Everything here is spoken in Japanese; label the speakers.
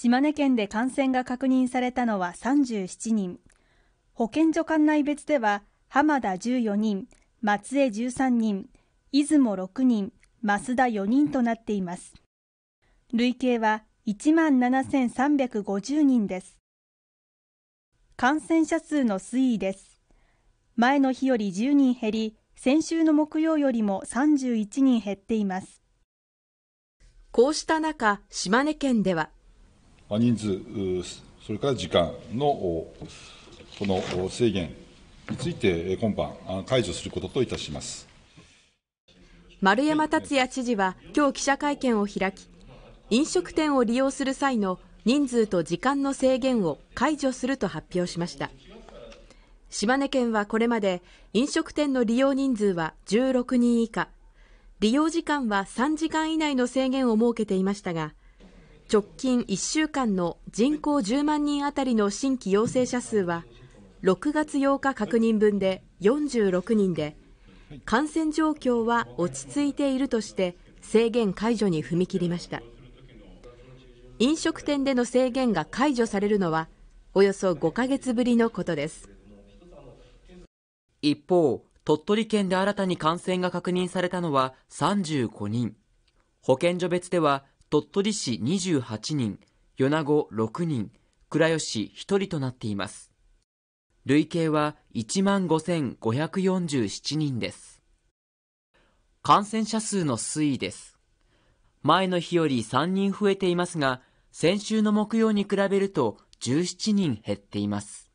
Speaker 1: 島根県で感染が確認されたのは37人保健所管内別では浜田14人松江13人出雲6人増田4人となっています累計は1万7350人です感染者数の推移です前の日より10人減り先週の木曜よりも31人減っていますこうした中島根県では
Speaker 2: 人数、それから時間のこの制限について、今般、解除することといたします
Speaker 3: 丸山達也知事は、きょう記者会見を開き、飲食店を利用する際の人数と時間の制限を解除すると発表しました。島根県はこれまで飲食店の利用人数は16人以下、利用時間は3時間以内の制限を設けていましたが、直近1週間の人口10万人あたりの新規陽性者数は6月8日確認分で46人で感染状況は落ち着いているとして制限解除に踏み切りました飲食店での制限が解除されるのはおよそ5ヶ月ぶりのことです
Speaker 4: 一方鳥取県で新たに感染が確認されたのは35人保健所別では鳥取市28人、米子6人、倉吉1人となっています。累計は1万5547人です。感染者数の推移です。前の日より3人増えていますが、先週の木曜に比べると17人減っています。